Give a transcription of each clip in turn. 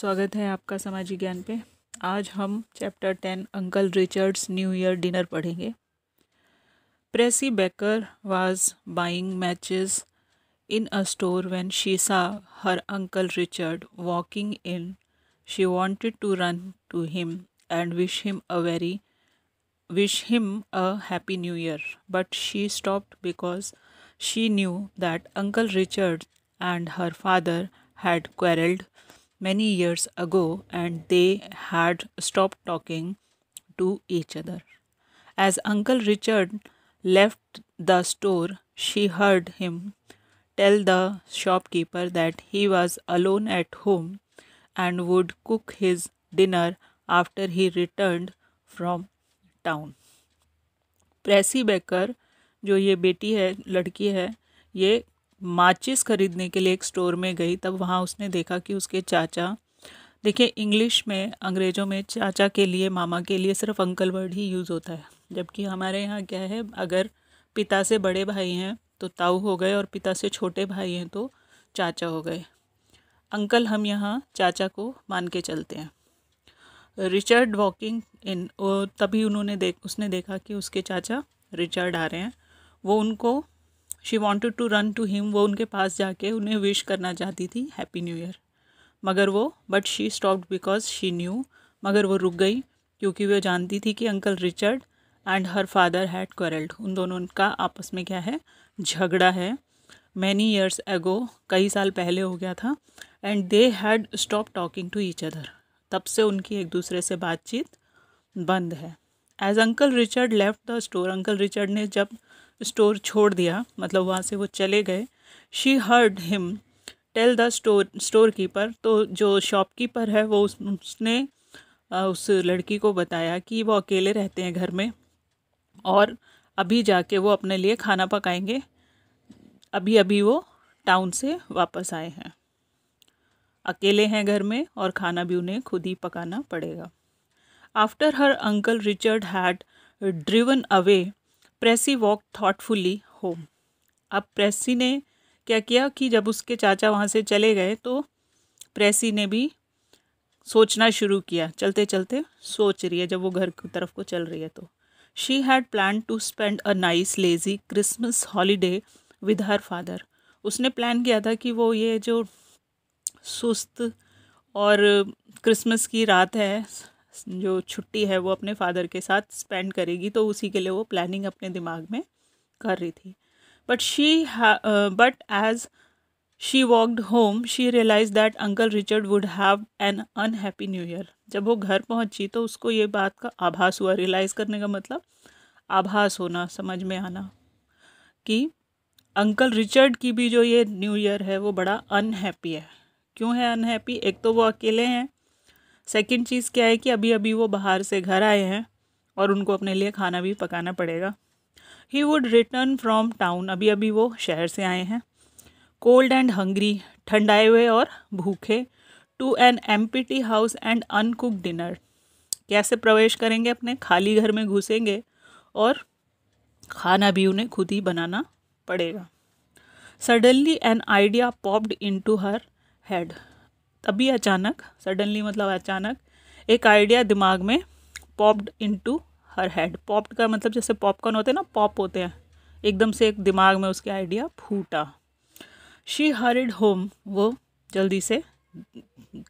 स्वागत है आपका सामाजिक ज्ञान पे आज हम chapter ten uncle Richard's new year dinner पढ़ेंगे Prissy Baker was buying matches in a store when she saw her uncle Richard walking in she wanted to run to him and wish him a very wish him a happy new year but she stopped because she knew that uncle Richard and her father had quarrelled many years ago and they had stopped talking to each other. As Uncle Richard left the store, she heard him tell the shopkeeper that he was alone at home and would cook his dinner after he returned from town. Prissy Baker जो ये बेटी है लड़की है ये माचिस खरीदने के लिए एक स्टोर में गई तब वहाँ उसने देखा कि उसके चाचा देखिए इंग्लिश में अंग्रेज़ों में चाचा के लिए मामा के लिए सिर्फ अंकल वर्ड ही यूज़ होता है जबकि हमारे यहाँ क्या है अगर पिता से बड़े भाई हैं तो ताऊ हो गए और पिता से छोटे भाई हैं तो चाचा हो गए अंकल हम यहाँ चाचा को मान के चलते हैं रिचर्ड वॉकिंग इन तभी उन्होंने देख उसने देखा कि उसके चाचा रिचर्ड आ रहे हैं वो उनको she wanted to run to him वो उनके पास जाके उन्हें विश करना चाहती थी हैप्पी न्यू ईयर मगर वो but she stopped because she knew मगर वो रुक गई क्योंकि वो जानती थी कि uncle Richard and her father had quarrelled उन दोनों का आपस में क्या है झगड़ा है मैनी ईयर्स एगो कई साल पहले हो गया था and they had stop talking to each other तब से उनकी एक दूसरे से बातचीत बंद है as uncle Richard left the store uncle Richard ने जब स्टोर छोड़ दिया मतलब वहाँ से वो चले गए she heard him tell the store storekeeper तो जो शॉपकीपर है वो उस, उसने उस लड़की को बताया कि वो अकेले रहते हैं घर में और अभी जाके वो अपने लिए खाना पकाएंगे अभी अभी वो टाउन से वापस आए हैं अकेले हैं घर में और खाना भी उन्हें खुद ही पकाना पड़ेगा after her uncle Richard had driven away Prissy walk thoughtfully home अब प्रेसी ने क्या किया कि जब उसके चाचा वहाँ से चले गए तो प्रेसी ने भी सोचना शुरू किया चलते चलते सोच रही है जब वो घर की तरफ को चल रही है तो she had plan to spend a nice lazy Christmas holiday with her father उसने प्लान किया था कि वो ये जो सुस्त और क्रिसमस की रात है जो छुट्टी है वो अपने फादर के साथ स्पेंड करेगी तो उसी के लिए वो प्लानिंग अपने दिमाग में कर रही थी but she but as she walked home she realize that uncle Richard would have an unhappy new year जब वो घर पहुंची तो उसको ये बात का आभास हुआ रियलाइज़ करने का मतलब आभास होना समझ में आना कि अंकल रिचर्ड की भी जो ये न्यू ईयर है वो बड़ा अनहैप्पी है क्यों है अनहैप्पी एक तो वो अकेले हैं सेकंड चीज़ क्या है कि अभी अभी वो बाहर से घर आए हैं और उनको अपने लिए खाना भी पकाना पड़ेगा he would return from town अभी अभी वो शहर से आए हैं कोल्ड एंड हंग्री ठंडाए हुए और भूखे टू एन टी हाउस एंड अनकुक डिनर कैसे प्रवेश करेंगे अपने खाली घर में घुसेंगे और खाना भी उन्हें खुद ही बनाना पड़ेगा suddenly an idea popped into her head तभी अचानक सडनली मतलब अचानक एक आइडिया दिमाग में popped into her head popped का मतलब जैसे पॉपकॉर्न होते हैं ना पॉप होते हैं एकदम से एक दिमाग में उसके आइडिया फूटा शी हरिड होम वो जल्दी से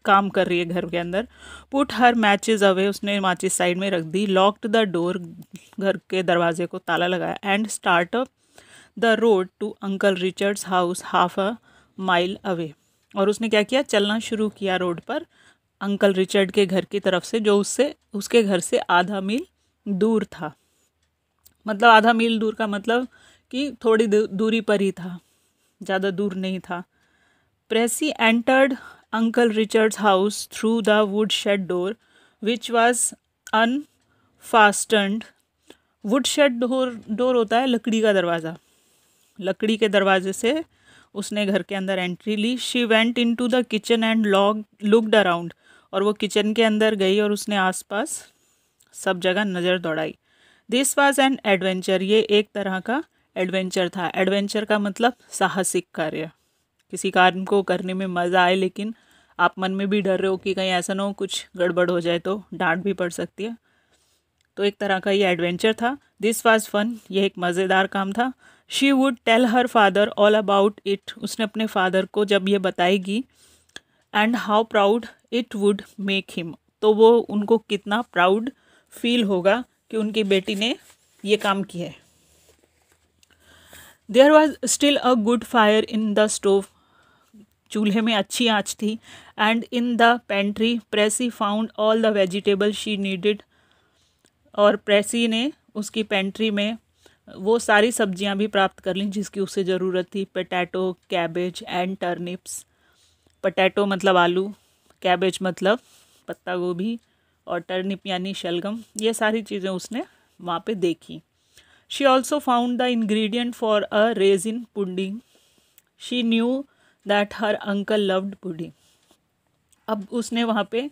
काम कर रही है घर के अंदर पुट हर मैचेस अवे उसने माचिस साइड में रख दी लॉक्ड द डोर घर के दरवाजे को ताला लगाया and start the road to uncle Richard's house half a mile away और उसने क्या किया चलना शुरू किया रोड पर अंकल रिचर्ड के घर की तरफ से जो उससे उसके घर से आधा मील दूर था मतलब आधा मील दूर का मतलब कि थोड़ी दूरी पर ही था ज़्यादा दूर नहीं था Prissy entered uncle Richard's house through the wood shed door which was unfastened wood shed door door होता है लकड़ी का दरवाज़ा लकड़ी के दरवाजे से उसने घर के अंदर एंट्री ली she went into the kitchen and log looked around और वो किचन के अंदर गई और उसने आसपास सब जगह नज़र दौड़ाई दिस वॉज एन एडवेंचर ये एक तरह का एडवेंचर था एडवेंचर का मतलब साहसिक कार्य किसी कार्य को करने में मज़ा आए लेकिन आप मन में भी डर रहे हो कि कहीं ऐसा ना हो कुछ गड़बड़ हो जाए तो डांट भी पड़ सकती है तो एक तरह का ये एडवेंचर था दिस वॉज फन ये एक मज़ेदार काम था she would tell her father all about it उसने अपने फादर को जब ये बताएगी and how proud it would make him तो वो उनको कितना प्राउड फील होगा कि उनकी बेटी ने ये काम किया है there was still a good fire in the stove चूल्हे में अच्छी आँच थी and in the pantry Prissy found all the vegetable she needed और प्रेसी ने उसकी पेंट्री में वो सारी सब्जियां भी प्राप्त कर लीं जिसकी उसे ज़रूरत थी potato cabbage and turnips potato मतलब आलू कैबेज मतलब पत्ता गोभी और टर्निप यानी शलगम ये सारी चीज़ें उसने वहाँ पे देखी also found the the for a raisin pudding she knew that her uncle loved pudding अब उसने वहाँ पर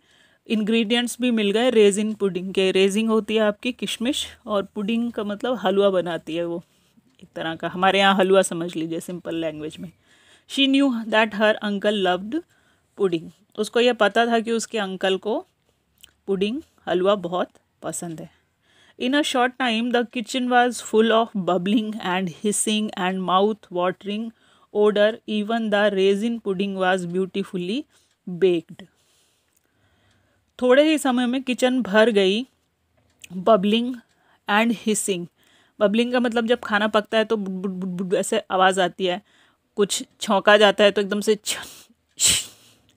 इंग्रेडिएंट्स भी मिल गए रेजिन पुडिंग के रेजिंग होती है आपकी किशमिश और पुडिंग का मतलब हलवा बनाती है वो एक तरह का हमारे यहाँ हलवा समझ लीजिए सिंपल लैंग्वेज में she knew that her uncle loved pudding उसको यह पता था कि उसके अंकल को पुडिंग हलवा बहुत पसंद है in a short time the kitchen was full of bubbling and hissing and mouth watering odour even the raisin pudding was beautifully baked थोड़े ही समय में किचन भर गई बबलिंग एंड हिसिंग बबलिंग का मतलब जब खाना पकता है तो ऐसे आवाज़ आती है कुछ छौंका जाता है तो एकदम से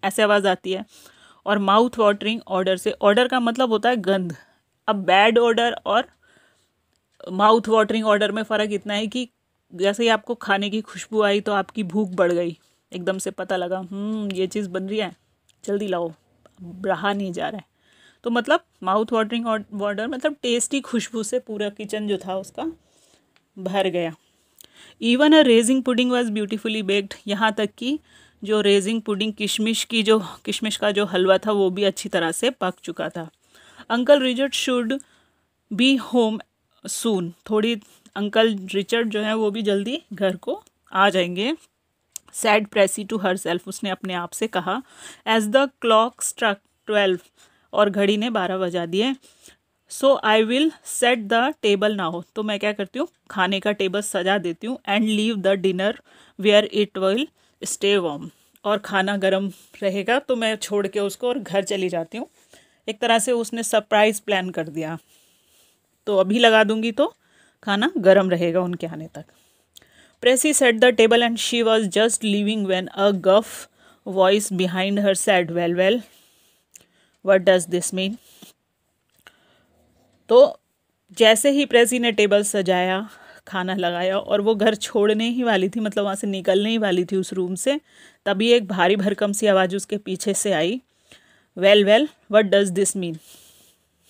ऐसे आवाज़ आती है और माउथ वाटरिंग ऑर्डर से ऑर्डर का मतलब होता है गंध अब बैड ऑर्डर और माउथ वाटरिंग ऑर्डर में फ़र्क इतना है कि जैसे ही आपको खाने की खुशबू आई तो आपकी भूख बढ़ गई एकदम से पता लगा हम्म, ये चीज़ बन रही है जल्दी लाओ रहा नहीं जा रहा है तो मतलब माउथ वाटरिंग वाटर मतलब टेस्टी खुशबू से पूरा किचन जो था उसका भर गया even a raisin pudding was beautifully baked यहाँ तक कि जो रेजिंग पुडिंग किशमिश की जो किशमिश का जो हलवा था वो भी अच्छी तरह से पक चुका था uncle Richard should be home soon थोड़ी अंकल रिचर्ड जो है वो भी जल्दी घर को आ जाएंगे said Prissy to herself उसने अपने आप से कहा as the clock struck twelve और घड़ी ने बारह बजा दिए so I will set the table ना हो तो मैं क्या करती हूँ खाने का टेबल सजा देती हूँ and leave the dinner where it will stay warm और खाना गर्म रहेगा तो मैं छोड़ के उसको और घर चली जाती हूँ एक तरह से उसने सरप्राइज़ प्लान कर दिया तो अभी लगा दूँगी तो खाना गर्म रहेगा उनके आने तक Pressy set the table and she was just leaving when a gruff voice behind her said, Well, well, what does this mean? तो जैसे ही प्रेसी ने टेबल सजाया खाना लगाया और वो घर छोड़ने ही वाली थी मतलब वहाँ से निकलने ही वाली थी उस रूम से तभी एक भारी भरकम सी आवाज़ उसके पीछे से आई well well what does this mean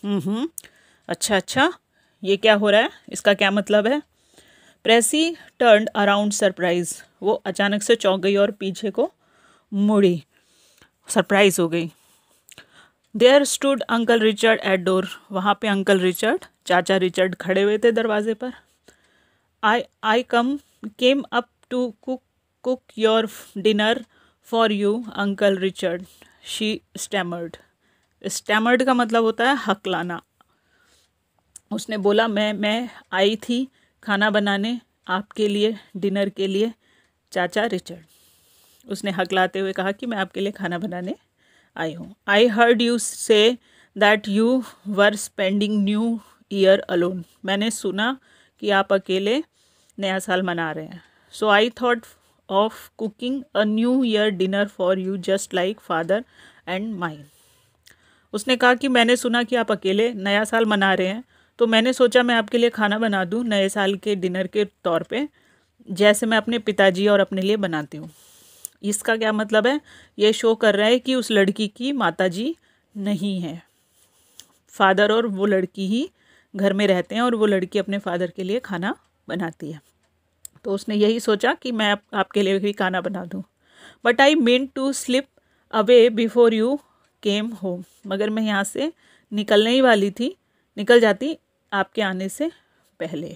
hmm अच्छा अच्छा ये क्या हो रहा है इसका क्या मतलब है प्रेसी टर्न अराउंड सरप्राइज वो अचानक से चौंक गई और पीछे को मुड़ी सरप्राइज हो गई there stood uncle Richard at door वहाँ पे अंकल रिचर्ड चाचा रिचर्ड खड़े हुए थे दरवाजे पर I I come came up to cook cook your dinner for you uncle Richard she stammered stammered का मतलब होता है हकलाना उसने बोला मैं मैं आई थी खाना बनाने आपके लिए डिनर के लिए चाचा रिचर्ड उसने हक लाते हुए कहा कि मैं आपके लिए खाना बनाने आई हूँ I heard you say that you were spending new year alone मैंने सुना कि आप अकेले नया साल मना रहे हैं so I thought of cooking a new year dinner for you just like father and mine उसने कहा कि मैंने सुना कि आप अकेले नया साल मना रहे हैं तो मैंने सोचा मैं आपके लिए खाना बना दूँ नए साल के डिनर के तौर पर जैसे मैं अपने पिताजी और अपने लिए बनाती हूँ इसका क्या मतलब है ये शो कर रहा है कि उस लड़की की माताजी नहीं है फादर और वो लड़की ही घर में रहते हैं और वो लड़की अपने फादर के लिए खाना बनाती है तो उसने यही सोचा कि मैं आपके लिए भी खाना बना दूँ but I mean to slip away before you came home मगर मैं यहाँ से निकलने ही वाली थी निकल जाती आपके आने से पहले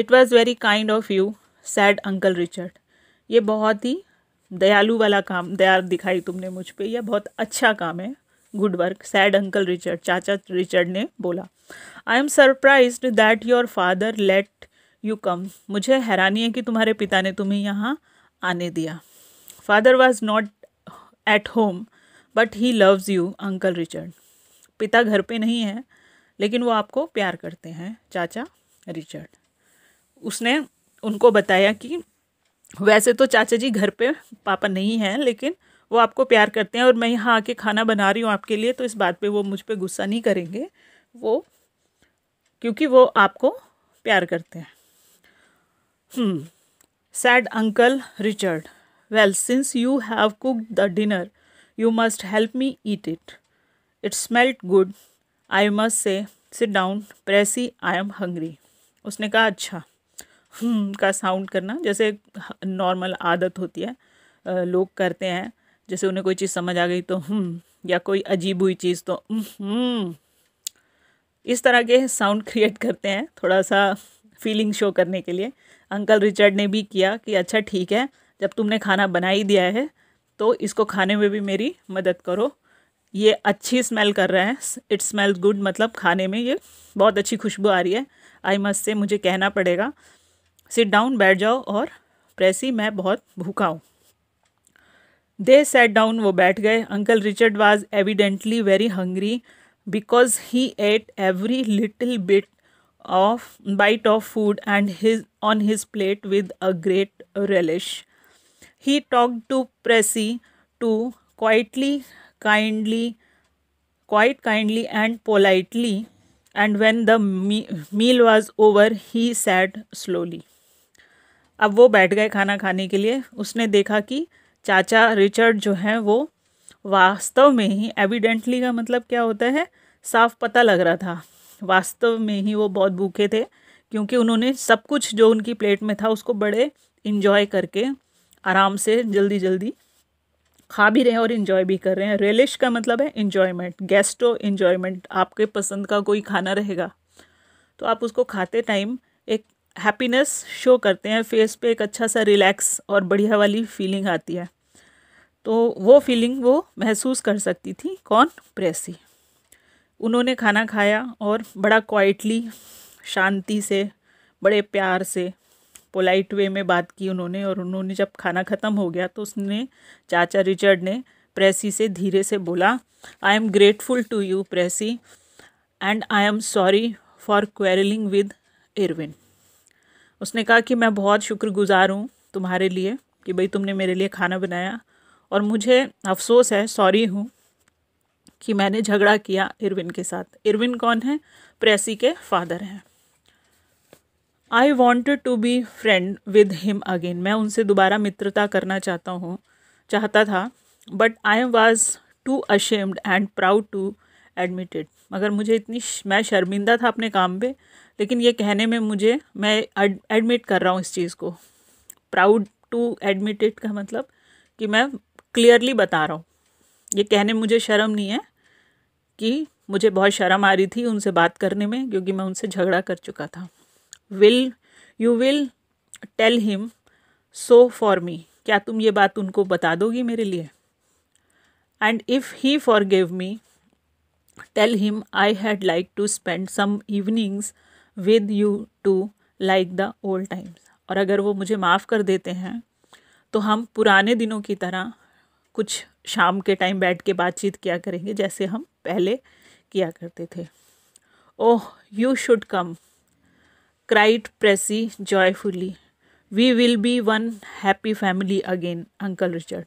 it was very kind of you said uncle Richard ये बहुत ही दयालु वाला काम दया दिखाई तुमने मुझ पर यह बहुत अच्छा काम है good work said uncle Richard चाचा रिचर्ड ने बोला I am surprise that your father let you come मुझे हैरानी है कि तुम्हारे पिता ने तुम्हें यहाँ आने दिया father was not at home but he loves you uncle Richard पिता घर पर नहीं है लेकिन वो आपको प्यार करते हैं चाचा रिचर्ड उसने उनको बताया कि वैसे तो चाचा जी घर पे पापा नहीं हैं लेकिन वो आपको प्यार करते हैं और मैं यहाँ आके खाना बना रही हूँ आपके लिए तो इस बात पे वो मुझ पर गुस्सा नहीं करेंगे वो क्योंकि वो आपको प्यार करते हैं said hmm, uncle Richard well since you have cook the dinner you must help me eat it it's smelt good I must say sit down Prissy I am hungry उसने कहा अच्छा हम्म, का साउंड करना जैसे नॉर्मल आदत होती है लोग करते हैं जैसे उन्हें कोई चीज़ समझ आ गई तो हम्म, या कोई अजीब हुई चीज़ तो इस तरह के साउंड क्रिएट करते हैं थोड़ा सा फीलिंग शो करने के लिए अंकल रिचर्ड ने भी किया कि अच्छा ठीक है जब तुमने खाना बना ही दिया है तो इसको खाने में भी मेरी मदद करो ये अच्छी स्मेल कर रहा है इट्स स्मेल गुड मतलब खाने में ये बहुत अच्छी खुशबू आ रही है आई मस्ट से मुझे कहना पड़ेगा सिट डाउन बैठ जाओ और प्रेसी मैं बहुत भूखा हूँ दे सेट डाउन वो बैठ गए uncle Richard was evidently very hungry because he ate every little bit of bite of food and his on his plate with a great relish he talk to Prissy to quietly kindly quite kindly and politely and when the me meal was over he sat slowly अब वो बैठ गए खाना खाने के लिए उसने देखा कि चाचा रिचर्ड जो हैं वो वास्तव में ही एविडेंटली का मतलब क्या होता है साफ पता लग रहा था वास्तव में ही वो बहुत भूखे थे क्योंकि उन्होंने सब कुछ जो उनकी प्लेट में था उसको बड़े इन्जॉय करके आराम से जल्दी जल्दी खा भी रहे हैं और इन्जॉय भी कर रहे हैं रिलिश का मतलब है इन्जॉयमेंट गेस्टो इन्जॉयमेंट आपके पसंद का कोई खाना रहेगा तो आप उसको खाते टाइम एक हैप्पीनेस शो करते हैं फेस पे एक अच्छा सा रिलैक्स और बढ़िया वाली फीलिंग आती है तो वो फीलिंग वो महसूस कर सकती थी कौन प्रेसी उन्होंने खाना खाया और बड़ा क्वाइटली शांति से बड़े प्यार से पोलाइट वे में बात की उन्होंने और उन्होंने जब खाना ख़त्म हो गया तो उसने चाचा रिचर्ड ने प्रेसी से धीरे से बोला I am grateful to you Prissy and I am sorry for quarrelling with Irwin उसने कहा कि मैं बहुत शुक्रगुजार हूँ तुम्हारे लिए कि भाई तुमने मेरे लिए खाना बनाया और मुझे अफसोस है सॉरी हूँ कि मैंने झगड़ा किया इरविन के साथ इरविन कौन है प्रेसी के फादर हैं I wanted to be friend with him again मैं उनसे दोबारा मित्रता करना चाहता हूँ चाहता था but I was too ashamed and proud to admitted मगर मुझे इतनी मैं शर्मिंदा था अपने काम पे लेकिन ये कहने में मुझे मैं एडमिट कर रहा हूँ इस चीज़ को प्राउड टू एडमिटेड का मतलब कि मैं क्लियरली बता रहा हूँ ये कहने में मुझे शर्म नहीं है कि मुझे बहुत शर्म आ रही थी उनसे बात करने में क्योंकि मैं उनसे झगड़ा कर चुका था will you will tell him so for me क्या तुम ये बात उनको बता दोगी मेरे लिए and if he forgive me tell him I had like to spend some evenings with you too like the old times और अगर वो मुझे माफ़ कर देते हैं तो हम पुराने दिनों की तरह कुछ शाम के टाइम बैठ के बातचीत किया करेंगे जैसे हम पहले किया करते थे oh you should come cried Prissy joyfully we will be one happy family again uncle Richard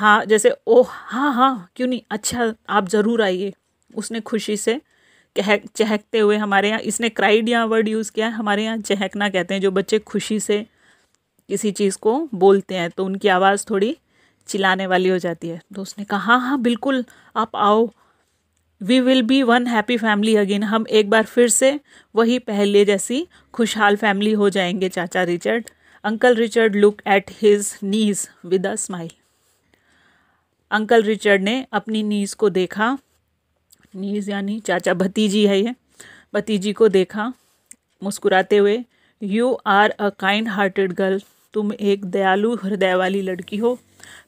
हाँ जैसे ओह हाँ हाँ क्यों नहीं अच्छा आप ज़रूर आइए उसने खुशी से कह चहकते हुए हमारे यहाँ इसने क्राइड यहाँ वर्ड यूज़ किया है हमारे यहाँ चहकना कहते हैं जो बच्चे खुशी से किसी चीज़ को बोलते हैं तो उनकी आवाज़ थोड़ी चिल्लाने वाली हो जाती है तो उसने कहा हाँ हाँ बिल्कुल आप आओ we will be one happy family again हम एक बार फिर से वही पहले जैसी खुशहाल फैमिली हो जाएंगे चाचा Richard uncle Richard look at his niece with a smile uncle Richard ने अपनी नीज को देखा नीज यानी चाचा भतीजी है ये भतीजी को देखा मुस्कुराते हुए you are a kind hearted girl तुम एक दयालु हृदय वाली लड़की हो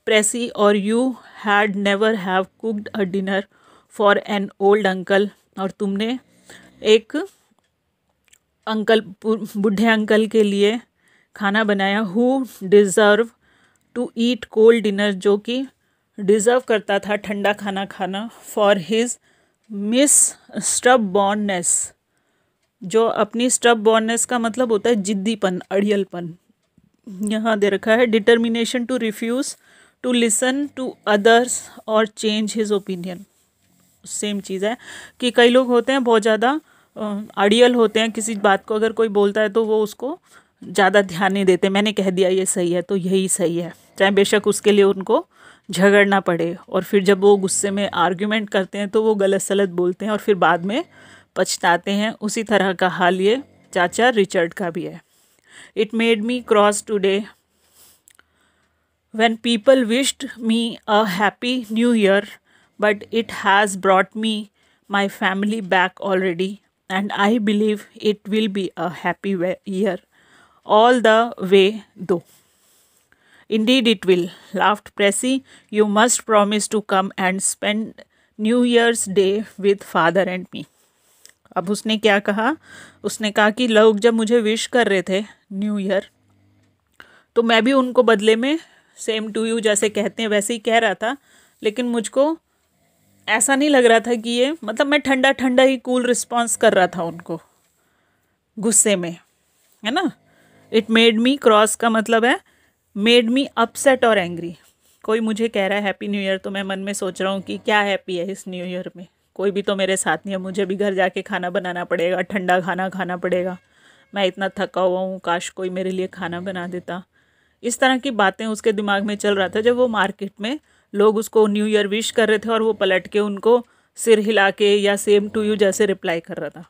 प्रेसी और you had never have cooked a dinner for an old uncle और तुमने एक अंकल बुढ़े अंकल के लिए खाना बनाया who deserve to eat cold dinner जो कि डिज़र्व करता था ठंडा खाना खाना for his miss stubbornness जो अपनी स्टब बॉर्नेस का मतलब होता है जिद्दीपन अड़ियलपन यहाँ दे रखा है determination to refuse to listen to others और चेंज हिज ओपिनियन सेम चीज़ है कि कई लोग होते हैं बहुत ज़्यादा अड़ियल होते हैं किसी बात को अगर कोई बोलता है तो वो उसको ज़्यादा ध्यान नहीं देते मैंने कह दिया ये सही है तो यही सही है चाहे बेशक उसके लिए उनको झगड़ना पड़े और फिर जब वो गुस्से में आर्ग्यूमेंट करते हैं तो वो गलत सलत बोलते हैं और फिर बाद में पछताते हैं उसी तरह का हाल ये चाचा रिचर्ड का भी है it made me cross today when people wished me a happy new year but it has brought me my family back already, and I believe it will be a happy year all the way though. Indeed, it will, laughed Pressy. You must promise to come and spend new year's day with father and me अब उसने क्या कहा उसने कहा कि लोग जब मुझे विश कर रहे थे न्यू ईयर तो मैं भी उनको बदले में सेम टू यू जैसे कहते हैं वैसे ही कह रहा था लेकिन मुझको ऐसा नहीं लग रहा था कि ये मतलब मैं ठंडा ठंडा ही कूल रिस्पॉन्स कर रहा था उनको गुस्से में है ना इट मेड मी क्रॉस का मतलब है मेड मी अपसेट और एंग्री कोई मुझे कह रहा है हैप्पी न्यू ईयर तो मैं मन में सोच रहा हूँ कि क्या हैप्पी है इस न्यू ईयर में कोई भी तो मेरे साथ नहीं है मुझे भी घर जाके खाना बनाना पड़ेगा ठंडा खाना खाना पड़ेगा मैं इतना थका हुआ हूँ काश कोई मेरे लिए खाना बना देता इस तरह की बातें उसके दिमाग में चल रहा था जब वो मार्केट में लोग उसको न्यू ईयर विश कर रहे थे और वो पलट के उनको सिर हिला के या सेम टू यू जैसे रिप्लाई कर रहा था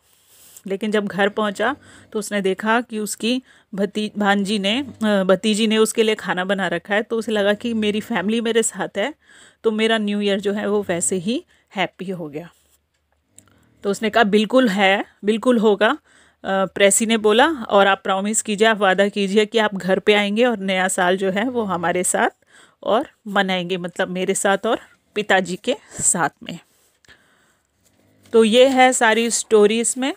लेकिन जब घर पहुंचा तो उसने देखा कि उसकी भती भांजी ने भतीजी ने उसके लिए खाना बना रखा है तो उसे लगा कि मेरी फैमिली मेरे साथ है तो मेरा न्यू ईयर जो है वो वैसे ही हैप्पी हो गया तो उसने कहा बिल्कुल है बिल्कुल होगा प्रेसी ने बोला और आप प्रॉमिस कीजिए आप वादा कीजिए कि आप घर पे आएंगे और नया साल जो है वो हमारे साथ और मनाएंगे मतलब मेरे साथ और पिताजी के साथ में तो ये है सारी स्टोरी इसमें